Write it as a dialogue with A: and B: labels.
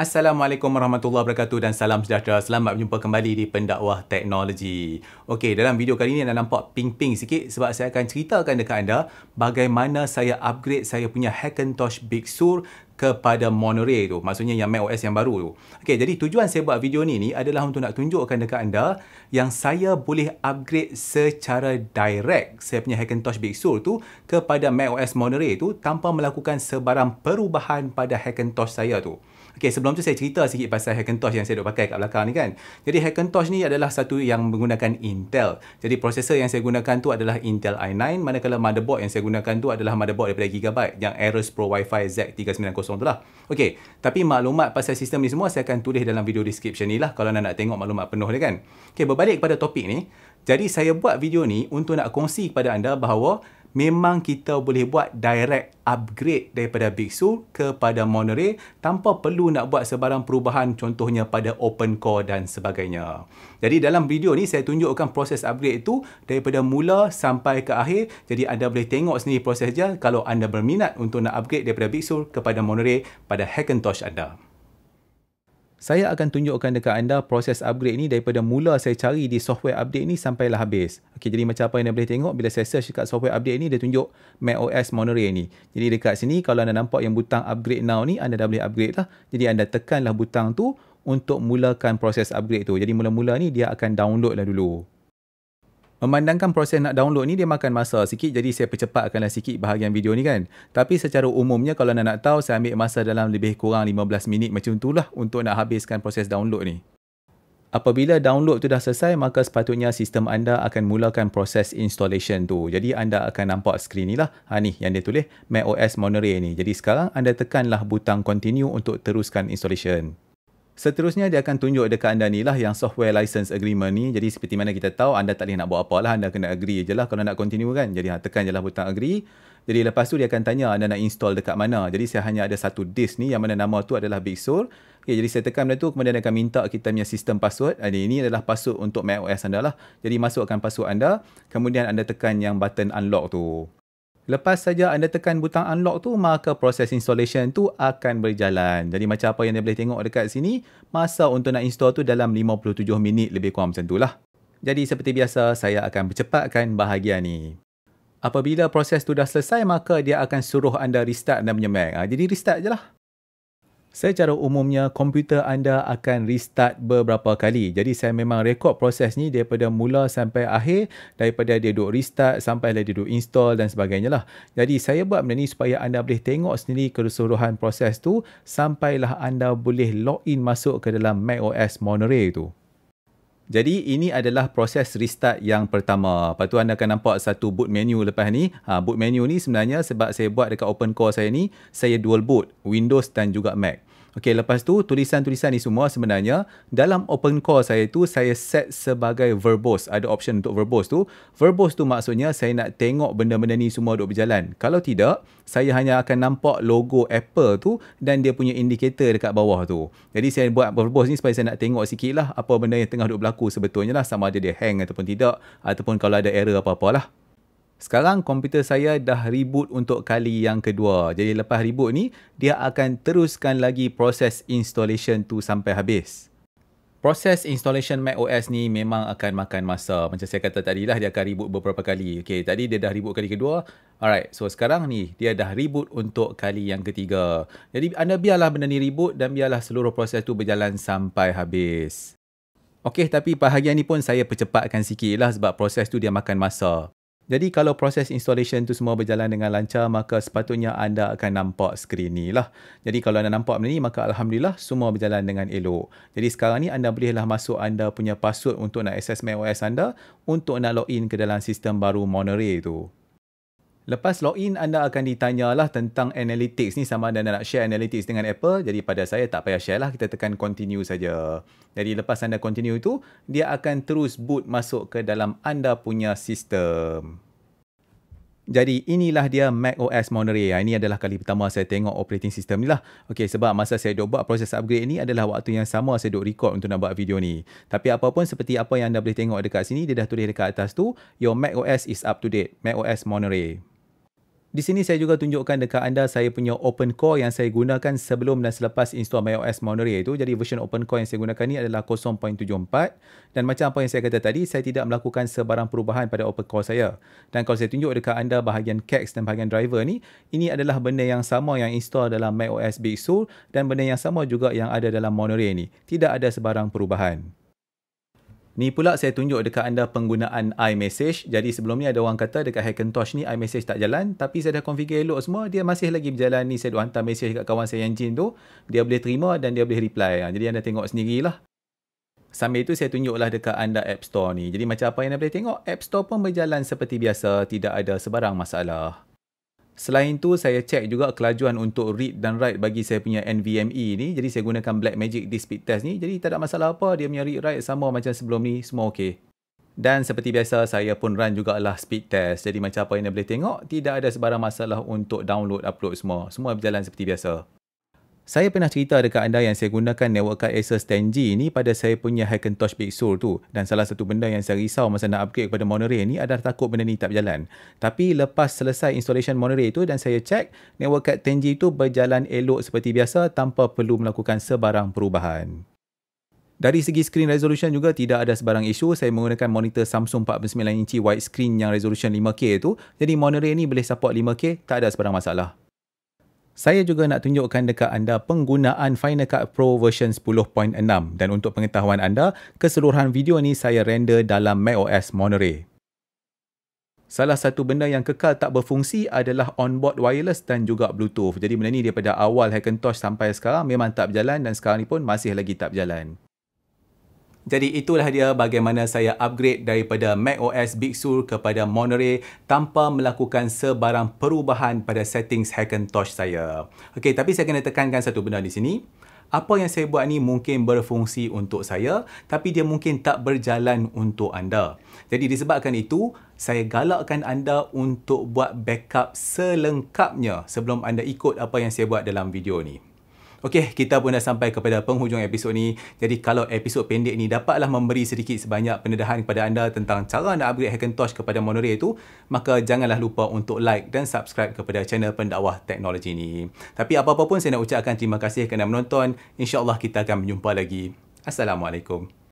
A: Assalamualaikum warahmatullahi wabarakatuh dan salam sejahtera. Selamat berjumpa kembali di Pendakwah Teknologi. Okey, dalam video kali ini anda nampak ping-ping sikit sebab saya akan ceritakan dekat anda bagaimana saya upgrade saya punya Hackintosh Big Sur kepada monorail tu maksudnya yang macOS yang baru tu okey jadi tujuan saya buat video ni ni adalah untuk nak tunjukkan dekat anda yang saya boleh upgrade secara direct saya punya Hackintosh Big Sur tu kepada macOS monorail tu tanpa melakukan sebarang perubahan pada Hackintosh saya tu Okey, sebelum tu saya cerita sikit pasal Hackintosh yang saya dok pakai kat belakang ni kan. Jadi Hackintosh ni adalah satu yang menggunakan Intel. Jadi prosesor yang saya gunakan tu adalah Intel i9, manakala motherboard yang saya gunakan tu adalah motherboard daripada Gigabyte yang Aeros Pro WiFi Z390 kosong tu lah. Okey, tapi maklumat pasal sistem ni semua saya akan tulis dalam video description ni lah kalau anda nak tengok maklumat penuh ni kan. Okey, berbalik kepada topik ni. Jadi saya buat video ni untuk nak kongsi kepada anda bahawa memang kita boleh buat direct upgrade daripada Big Sur kepada Monterey tanpa perlu nak buat sebarang perubahan contohnya pada open core dan sebagainya. Jadi dalam video ni saya tunjukkan proses upgrade itu daripada mula sampai ke akhir. Jadi anda boleh tengok sendiri proses je kalau anda berminat untuk nak upgrade daripada Big Sur kepada Monterey pada Hackintosh anda saya akan tunjukkan dekat anda proses upgrade ni daripada mula saya cari di software update ni lah habis. Okey, jadi macam apa yang anda boleh tengok bila saya search dekat software update ni dia tunjuk macOS Monterey ni. Jadi dekat sini kalau anda nampak yang butang upgrade now ni anda dah boleh upgrade lah. Jadi anda tekanlah butang tu untuk mulakan proses upgrade tu. Jadi mula-mula ni dia akan download lah dulu. Memandangkan proses nak download ni dia makan masa sikit jadi saya percepatkanlah sikit bahagian video ni kan. Tapi secara umumnya kalau anda nak tahu saya ambil masa dalam lebih kurang 15 minit macam tu lah untuk nak habiskan proses download ni. Apabila download tu dah selesai maka sepatutnya sistem anda akan mulakan proses installation tu. Jadi anda akan nampak skrin ni lah. Ha ni yang dia tulis macOS Monterey ni. Jadi sekarang anda tekanlah butang continue untuk teruskan installation seterusnya dia akan tunjuk dekat anda ni lah yang software license agreement ni. Jadi seperti mana kita tahu anda tak boleh nak buat apa lah. Anda kena agree je lah kalau nak continue kan. Jadi ha, tekan je lah butang agree. Jadi lepas tu dia akan tanya anda nak install dekat mana. Jadi saya hanya ada satu disk ni yang mana nama tu adalah Big Sur. Okay, jadi saya tekan benda tu kemudian dia akan minta kita punya sistem password. Jadi ah, ini adalah password untuk macOS anda lah. Jadi masukkan password anda kemudian anda tekan yang button unlock tu. Lepas saja anda tekan butang unlock tu, maka proses installation tu akan berjalan. Jadi macam apa yang anda boleh tengok dekat sini, masa untuk nak install tu dalam 57 minit lebih kurang macam tu lah. Jadi seperti biasa, saya akan percepatkan bahagian ni. Apabila proses tu dah selesai, maka dia akan suruh anda restart dan punya Mac. Ha, jadi restart je lah. Secara umumnya, komputer anda akan restart beberapa kali. Jadi, saya memang rekod proses ni daripada mula sampai akhir, daripada dia duk restart sampai dia duk install dan sebagainya lah. Jadi, saya buat benda ni supaya anda boleh tengok sendiri keseluruhan proses tu sampailah anda boleh login masuk ke dalam macOS Monterey tu. Jadi ini adalah proses restart yang pertama. Lepas tu anda akan nampak satu boot menu lepas ni. Ha, boot menu ni sebenarnya sebab saya buat dekat open core saya ni, saya dual boot Windows dan juga Mac. Okey, lepas tu tulisan-tulisan ni semua sebenarnya dalam open call saya tu saya set sebagai verbose. Ada option untuk verbose tu. Verbose tu maksudnya saya nak tengok benda-benda ni semua duk berjalan. Kalau tidak, saya hanya akan nampak logo Apple tu dan dia punya indikator dekat bawah tu. Jadi saya buat verbose ni supaya saya nak tengok sikit lah apa benda yang tengah duk berlaku sebetulnya lah sama ada dia hang ataupun tidak ataupun kalau ada error apa apa lah. Sekarang komputer saya dah reboot untuk kali yang kedua. Jadi lepas reboot ni, dia akan teruskan lagi proses installation tu sampai habis. Proses installation macOS ni memang akan makan masa. Macam saya kata tadi lah, dia akan reboot beberapa kali. Okay, tadi dia dah reboot kali kedua. Alright, so sekarang ni dia dah reboot untuk kali yang ketiga. Jadi anda biarlah benda ni reboot dan biarlah seluruh proses tu berjalan sampai habis. Okey, tapi bahagian ni pun saya percepatkan sikit lah sebab proses tu dia makan masa. Jadi kalau proses installation tu semua berjalan dengan lancar maka sepatutnya anda akan nampak skrin ni lah. Jadi kalau anda nampak benda ni maka Alhamdulillah semua berjalan dengan elok. Jadi sekarang ni anda bolehlah masuk anda punya password untuk nak access macOS anda untuk nak login ke dalam sistem baru Monterey tu. Lepas login, anda akan ditanyalah tentang analytics ni sama ada anda nak share analytics dengan Apple. Jadi pada saya tak payah share lah, kita tekan continue saja. Jadi lepas anda continue itu dia akan terus boot masuk ke dalam anda punya sistem. Jadi inilah dia Mac OS Monterey. Ya, ini adalah kali pertama saya tengok operating system ni lah. Okay, sebab masa saya duk buat proses upgrade ni adalah waktu yang sama saya duk record untuk nak buat video ni. Tapi apa pun seperti apa yang anda boleh tengok dekat sini, dia dah tulis dekat atas tu, your Mac OS is up to date. Mac OS Monterey. Di sini saya juga tunjukkan dekat anda saya punya open core yang saya gunakan sebelum dan selepas install MyOS Monterey itu. Jadi versi open core yang saya gunakan ini adalah 0.74 dan macam apa yang saya kata tadi, saya tidak melakukan sebarang perubahan pada open core saya. Dan kalau saya tunjuk dekat anda bahagian KEX dan bahagian driver ni, ini adalah benda yang sama yang install dalam MyOS Big Sur dan benda yang sama juga yang ada dalam Monterey ini Tidak ada sebarang perubahan. Ni pula saya tunjuk dekat anda penggunaan iMessage. Jadi sebelum ni ada orang kata dekat Hackintosh ni iMessage tak jalan. Tapi saya dah configure elok semua. Dia masih lagi berjalan ni. Saya dah hantar message dekat kawan saya yang Jin tu. Dia boleh terima dan dia boleh reply. Ha, jadi anda tengok sendirilah. Sambil itu saya tunjuklah dekat anda App Store ni. Jadi macam apa yang anda boleh tengok, App Store pun berjalan seperti biasa. Tidak ada sebarang masalah. Selain tu saya cek juga kelajuan untuk read dan write bagi saya punya NVMe ni. Jadi saya gunakan Blackmagic di speed test ni. Jadi tak ada masalah apa dia punya read write sama macam sebelum ni semua okey. Dan seperti biasa saya pun run juga lah speed test. Jadi macam apa yang anda boleh tengok tidak ada sebarang masalah untuk download upload semua. Semua berjalan seperti biasa. Saya pernah cerita dekat anda yang saya gunakan network card Acer 10G ni pada saya punya Hackintosh Big Sur tu. Dan salah satu benda yang saya risau masa nak upgrade kepada monorail ni adalah takut benda ni tak berjalan. Tapi lepas selesai installation monorail tu dan saya cek network card 10G tu berjalan elok seperti biasa tanpa perlu melakukan sebarang perubahan. Dari segi screen resolution juga tidak ada sebarang isu. Saya menggunakan monitor Samsung 49 inci widescreen yang resolution 5K tu. Jadi monitor ni boleh support 5K, tak ada sebarang masalah. Saya juga nak tunjukkan dekat anda penggunaan Final Cut Pro version 10.6 dan untuk pengetahuan anda, keseluruhan video ni saya render dalam macOS Monterey. Salah satu benda yang kekal tak berfungsi adalah onboard wireless dan juga bluetooth. Jadi benda ni daripada awal Hackintosh sampai sekarang memang tak berjalan dan sekarang ni pun masih lagi tak berjalan. Jadi itulah dia bagaimana saya upgrade daripada macOS Big Sur kepada Monterey tanpa melakukan sebarang perubahan pada settings Hackintosh saya. Okey, tapi saya kena tekankan satu benda di sini. Apa yang saya buat ni mungkin berfungsi untuk saya tapi dia mungkin tak berjalan untuk anda. Jadi disebabkan itu, saya galakkan anda untuk buat backup selengkapnya sebelum anda ikut apa yang saya buat dalam video ni. Okey, kita pun dah sampai kepada penghujung episod ni. Jadi kalau episod pendek ni dapatlah memberi sedikit sebanyak pendedahan kepada anda tentang cara nak upgrade Hackintosh kepada monorail itu, maka janganlah lupa untuk like dan subscribe kepada channel pendakwah teknologi ni. Tapi apa-apa pun saya nak ucapkan terima kasih kerana menonton. InsyaAllah kita akan berjumpa lagi. Assalamualaikum.